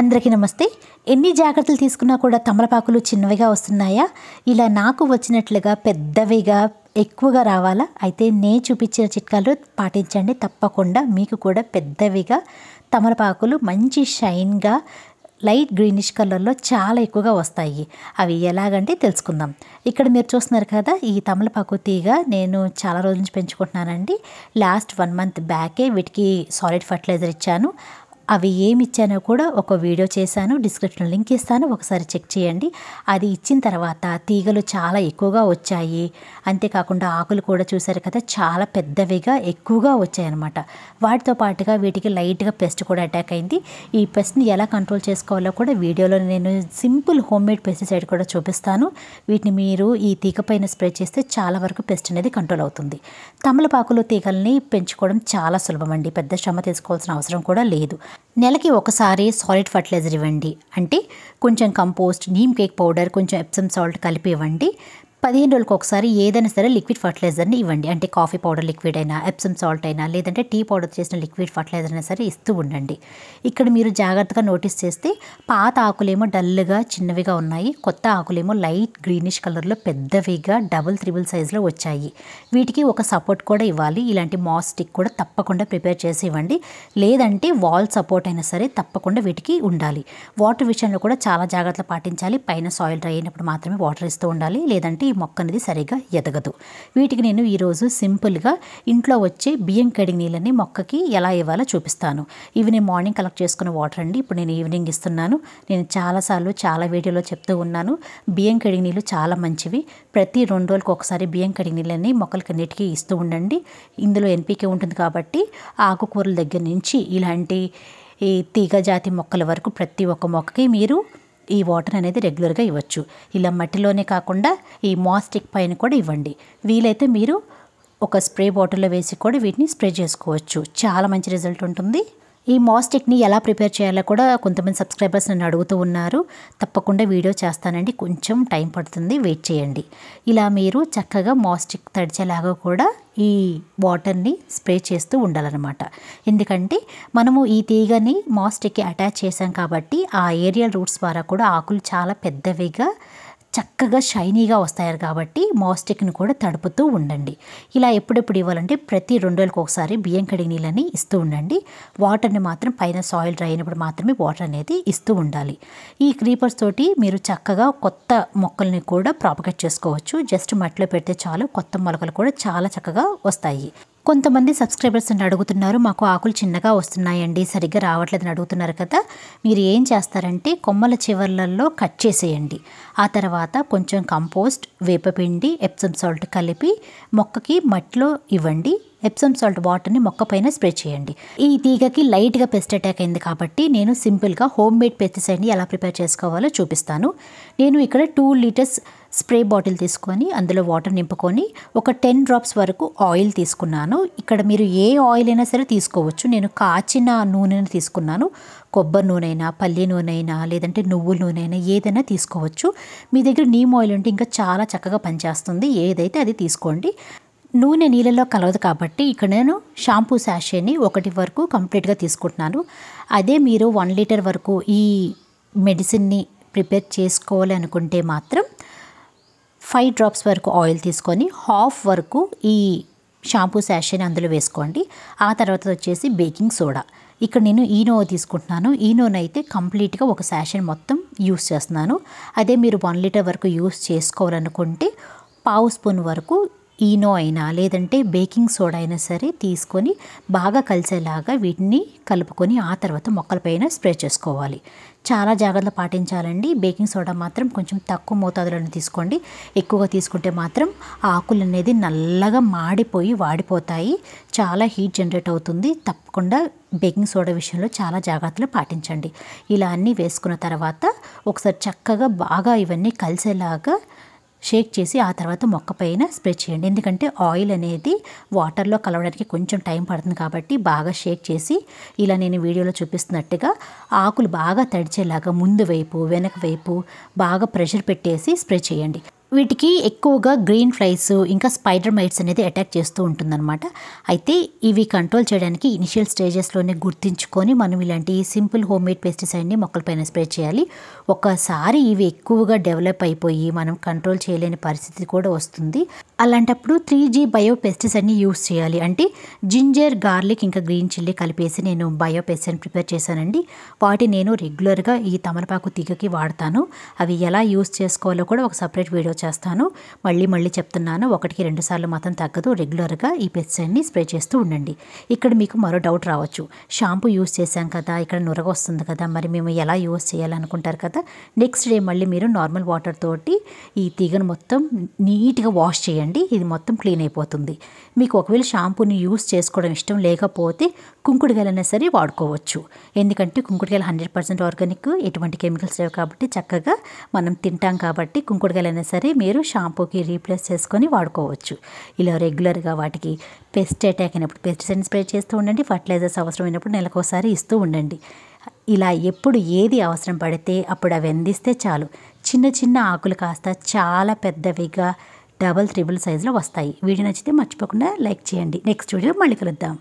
అందరికీ నమస్తే ఎన్ని జాగ్రత్తలు తీసుకున్నా కూడా తమలపాకులు చిన్నవిగా వస్తున్నాయా ఇలా నాకు వచ్చినట్లుగా పెద్దవిగా ఎక్కువగా రావాలా అయితే నేను చూపించిన చిట్కాలు పాటించండి తప్పకుండా మీకు కూడా పెద్దవిగా తమలపాకులు మంచి షైన్గా లైట్ గ్రీనిష్ కలర్లో చాలా ఎక్కువగా వస్తాయి అవి ఎలాగంటే తెలుసుకుందాం ఇక్కడ మీరు చూస్తున్నారు కదా ఈ తమలపాకు తీగ నేను చాలా రోజుల నుంచి పెంచుకుంటున్నానండి లాస్ట్ వన్ మంత్ బ్యాకే వీటికి సాలిడ్ ఫర్టిలైజర్ ఇచ్చాను అవి ఏమి ఇచ్చానో కూడా ఒక వీడియో చేశాను డిస్క్రిప్షన్ లింక్ ఇస్తాను ఒకసారి చెక్ చేయండి అది ఇచ్చిన తర్వాత తీగలు చాలా ఎక్కువగా వచ్చాయి అంతేకాకుండా ఆకులు కూడా చూశారు కదా చాలా పెద్దవిగా ఎక్కువగా వచ్చాయన్నమాట వాటితో పాటుగా వీటికి లైట్గా పెస్ట్ కూడా అటాక్ అయింది ఈ పెస్ట్ని ఎలా కంట్రోల్ చేసుకోవాలో కూడా వీడియోలో నేను సింపుల్ హోమ్ మేడ్ పెస్టిసైడ్ కూడా చూపిస్తాను వీటిని మీరు ఈ తీగపైన స్ప్రే చేస్తే చాలా వరకు పెస్ట్ అనేది కంట్రోల్ అవుతుంది తమలపాకులు తీగల్ని పెంచుకోవడం చాలా సులభం అండి పెద్ద శ్రమ తీసుకోవాల్సిన అవసరం కూడా లేదు నెలకి ఒకసారి సాలిడ్ ఫర్టిలైజర్ ఇవ్వండి అంటే కొంచెం కంపోస్ట్ నీమ్ కేక్ పౌడర్ కొంచెం ఎప్సమ్ సాల్ట్ కలిపి ఇవ్వండి పదిహేను రోజులకు ఒకసారి ఏదైనా సరే లిక్విడ్ ఫర్టిలైజర్ని ఇవ్వండి అంటే కాఫీ పౌడర్ లిక్విడ్ అయినా ఎప్సమ్ సాల్ట్ అయినా లేదంటే టీ పౌడర్ చేసిన లిక్విడ్ ఫర్టిలైజర్ అయినా సరే ఇస్తూ ఉండండి ఇక్కడ మీరు జాగ్రత్తగా నోటీస్ చేస్తే పాత ఆకులేమో డల్గా చిన్నవిగా ఉన్నాయి కొత్త ఆకులేమో లైట్ గ్రీనిష్ కలర్లో పెద్దవిగా డబుల్ త్రిబుల్ సైజులో వచ్చాయి వీటికి ఒక సపోర్ట్ కూడా ఇవ్వాలి ఇలాంటి మాస్ స్టిక్ కూడా తప్పకుండా ప్రిపేర్ చేసి ఇవ్వండి లేదంటే వాల్ సపోర్ట్ అయినా సరే తప్పకుండా వీటికి ఉండాలి వాటర్ విషయంలో కూడా చాలా జాగ్రత్తలు పాటించాలి పైన సాయిల్ డ్రై అయినప్పుడు మాత్రమే వాటర్ ఇస్తూ ఉండాలి లేదంటే మొక్క అనేది సరిగా ఎదగదు వీటికి నేను ఈరోజు సింపుల్గా ఇంట్లో వచ్చే బియ్యం కడిగి నీళ్ళని మొక్కకి ఎలా ఇవ్వాలో చూపిస్తాను ఇవి నేను మార్నింగ్ కలెక్ట్ చేసుకున్న వాటర్ అండి ఇప్పుడు నేను ఈవినింగ్ ఇస్తున్నాను నేను చాలాసార్లు చాలా వీడియోలో చెప్తూ ఉన్నాను బియ్యం కడిగి నీళ్ళు చాలా మంచివి ప్రతి రెండు రోజులకు ఒకసారి బియ్యం కడిగి నీళ్ళని మొక్కలకన్నిటికీ ఇస్తూ ఉండండి ఇందులో ఎన్పికే ఉంటుంది కాబట్టి ఆకుకూరల దగ్గర నుంచి ఇలాంటి ఈ తీగజాతి మొక్కల వరకు ప్రతి ఒక్క మొక్కకి మీరు ఈ వాటర్ అనేది రెగ్యులర్గా ఇవ్వచ్చు ఇలా మట్టిలోనే కాకుండా ఈ మాస్టిక్ పైన కూడా ఇవ్వండి వీలైతే మీరు ఒక స్ప్రే బాటిల్లో వేసి కూడా వీటిని స్ప్రే చేసుకోవచ్చు చాలా మంచి రిజల్ట్ ఉంటుంది ఈ మాస్టిక్ని ఎలా ప్రిపేర్ చేయాలో కూడా కొంతమంది సబ్స్క్రైబర్స్ నన్ను అడుగుతూ ఉన్నారు తప్పకుండా వీడియో చేస్తానండి కొంచెం టైం పడుతుంది వెయిట్ చేయండి ఇలా మీరు చక్కగా మాస్టిక్ తడిచేలాగా కూడా ఈ వాటర్ని స్ప్రే చేస్తూ ఉండాలన్నమాట ఎందుకంటే మనము ఈ తీగని మాస్టిక్కి అటాచ్ చేసాం కాబట్టి ఆ ఏరియల్ రూట్స్ ద్వారా కూడా ఆకులు చాలా పెద్దవిగా చక్కగా షైనీగా వస్తాయారు కాబట్టి మోస్టిక్ని కూడా తడుపుతూ ఉండండి ఇలా ఎప్పుడెప్పుడు ఇవ్వాలంటే ప్రతి రెండు రోజులకు ఒకసారి బియ్యం కడిగి నీళ్ళని ఇస్తూ ఉండండి వాటర్ని మాత్రం పైన సాయిల్ డ్రై అయినప్పుడు మాత్రమే వాటర్ అనేది ఇస్తూ ఉండాలి ఈ క్రీపర్స్ తోటి మీరు చక్కగా కొత్త మొక్కల్ని కూడా ప్రాపగేట్ చేసుకోవచ్చు జస్ట్ మట్టిలో పెడితే చాలు కొత్త మొలకలు కూడా చాలా చక్కగా వస్తాయి కొంతమంది సబ్స్క్రైబర్స్ అని అడుగుతున్నారు మాకు ఆకులు చిన్నగా వస్తున్నాయండి సరిగ్గా రావట్లేదని అడుగుతున్నారు కదా మీరు ఏం చేస్తారంటే కొమ్మల చివర్లలో కట్ చేసేయండి ఆ తర్వాత కొంచెం కంపోస్ట్ వేపపిండి ఎప్సమ్ సాల్ట్ కలిపి మొక్కకి మట్టిలో ఇవ్వండి ఎప్సమ్ సాల్ట్ వాటర్ని మొక్క పైన స్ప్రే చేయండి ఈ తీగకి లైట్గా పెస్ట్ అటాక్ అయింది కాబట్టి నేను సింపుల్గా హోమ్ మేడ్ పెస్టిసైడ్ని ఎలా ప్రిపేర్ చేసుకోవాలో చూపిస్తాను నేను ఇక్కడ టూ లీటర్స్ స్ప్రే బాటిల్ తీసుకొని అందులో వాటర్ నింపుకొని ఒక టెన్ డ్రాప్స్ వరకు ఆయిల్ తీసుకున్నాను ఇక్కడ మీరు ఏ ఆయిల్ అయినా సరే తీసుకోవచ్చు నేను కాచిన నూనె తీసుకున్నాను కొబ్బరి నూనె అయినా పల్లి నూనె అయినా లేదంటే నువ్వుల నూనె అయినా ఏదైనా తీసుకోవచ్చు మీ దగ్గర నీమ్ ఆయిల్ ఉంటే ఇంకా చాలా చక్కగా పనిచేస్తుంది ఏదైతే అది తీసుకోండి నూనె నీళ్ళలో కలవదు కాబట్టి ఇక్కడ నేను షాంపూ శాషేని ఒకటి వరకు కంప్లీట్గా తీసుకుంటున్నాను అదే మీరు వన్ లీటర్ వరకు ఈ మెడిసిన్ని ప్రిపేర్ చేసుకోవాలి అనుకుంటే మాత్రం ఫైవ్ డ్రాప్స్ వరకు ఆయిల్ తీసుకొని హాఫ్ వరకు ఈ షాంపూ శాషేని అందులో వేసుకోండి ఆ తర్వాత వచ్చేసి బేకింగ్ సోడా ఇక్కడ నేను ఈనో తీసుకుంటున్నాను ఈనోని అయితే కంప్లీట్గా ఒక శాషన్ మొత్తం యూస్ చేస్తున్నాను అదే మీరు వన్ లీటర్ వరకు యూస్ చేసుకోవాలనుకుంటే పావు స్పూన్ వరకు ఈనో అయినా లేదంటే బేకింగ్ సోడా అయినా సరే తీసుకొని బాగా కలిసేలాగా వీటిని కలుపుకొని ఆ తర్వాత మొక్కలపైన స్ప్రే చేసుకోవాలి చాలా జాగ్రత్తలు పాటించాలండి బేకింగ్ సోడా మాత్రం కొంచెం తక్కువ మోతాదులను తీసుకోండి ఎక్కువగా తీసుకుంటే మాత్రం ఆకులు అనేది నల్లగా మాడిపోయి వాడిపోతాయి చాలా హీట్ జనరేట్ అవుతుంది తప్పకుండా బేకింగ్ సోడా విషయంలో చాలా జాగ్రత్తలు పాటించండి ఇలా అన్నీ వేసుకున్న తర్వాత ఒకసారి చక్కగా బాగా ఇవన్నీ కలిసేలాగా షేక్ చేసి ఆ తర్వాత మొక్క పైన స్ప్రెడ్ చేయండి ఎందుకంటే ఆయిల్ అనేది వాటర్లో కలవడానికి కొంచెం టైం పడుతుంది కాబట్టి బాగా షేక్ చేసి ఇలా నేను వీడియోలో చూపిస్తున్నట్టుగా ఆకులు బాగా తడిచేలాగా ముందు వైపు వెనక వైపు బాగా ప్రెషర్ పెట్టేసి స్ప్రే చేయండి వీటికి ఎక్కువగా గ్రీన్ ఫ్లైస్ ఇంకా స్పైడర్ మైట్స్ అనేది అటాక్ చేస్తూ ఉంటుందన్నమాట అయితే ఇవి కంట్రోల్ చేయడానికి ఇనిషియల్ స్టేజెస్లోనే గుర్తించుకొని మనం ఇలాంటి సింపుల్ హోమ్ మేడ్ పెస్టిసైడ్ని మొక్కలపైన స్ప్రే చేయాలి ఒకసారి ఇవి ఎక్కువగా డెవలప్ అయిపోయి మనం కంట్రోల్ చేయలేని పరిస్థితి కూడా వస్తుంది అలాంటప్పుడు త్రీ జీ బయో పెస్టిసైడ్ని యూస్ చేయాలి అంటే జింజర్ గార్లిక్ ఇంకా గ్రీన్ చిల్లీ కలిపేసి నేను బయో పెస్టిసైడ్ ప్రిపేర్ చేశానండి వాటి నేను రెగ్యులర్గా ఈ తమలపాకు తీగకి వాడతాను అవి ఎలా యూస్ చేసుకోవాలో కూడా ఒక సపరేట్ వీడియో చేస్తాను మళ్ళీ మళ్ళీ చెప్తున్నాను ఒకటికి రెండు సార్లు మాత్రం తగ్గదు రెగ్యులర్గా ఈ పెస్టిసైడ్ని స్ప్రే చేస్తూ ఉండండి ఇక్కడ మీకు మరో డౌట్ రావచ్చు షాంపూ యూస్ చేశాం కదా ఇక్కడ నురగ వస్తుంది కదా మరి మేము ఎలా యూస్ చేయాలనుకుంటారు కదా నెక్స్ట్ డే మళ్ళీ మీరు నార్మల్ వాటర్ తోటి ఈ తీగను మొత్తం నీట్గా వాష్ చేయండి చేయండి ఇది మొత్తం క్లీన్ అయిపోతుంది మీకు ఒకవేళ షాంపూని యూస్ చేసుకోవడం ఇష్టం లేకపోతే కుంకుడుగాయలైనా సరే వాడుకోవచ్చు ఎందుకంటే కుంకుడుగాయలు హండ్రెడ్ పర్సెంట్ ఆర్గానిక్ ఎటువంటి కెమికల్స్ లేవు కాబట్టి చక్కగా మనం తింటాం కాబట్టి కుంకుడుగాయలైనా సరే మీరు షాంపూకి రీప్లేస్ చేసుకొని వాడుకోవచ్చు ఇలా రెగ్యులర్గా వాటికి పెస్ట్ అటాక్ అయినప్పుడు పెస్టిసైడ్ స్ప్రే చేస్తూ ఉండండి ఫర్టిలైజర్స్ అవసరమైనప్పుడు నెలకోసారి ఇస్తూ ఉండండి ఇలా ఎప్పుడు ఏది అవసరం పడితే అప్పుడు అవి అందిస్తే చాలు చిన్న చిన్న ఆకులు కాస్త చాలా పెద్దవిగా డబల్ త్రిబుల్ సైజులో వస్తాయి వీడియో నచ్చితే మర్చిపోకుండా లైక్ చేయండి నెక్స్ట్ వీడియో మళ్ళీ కలుద్దాం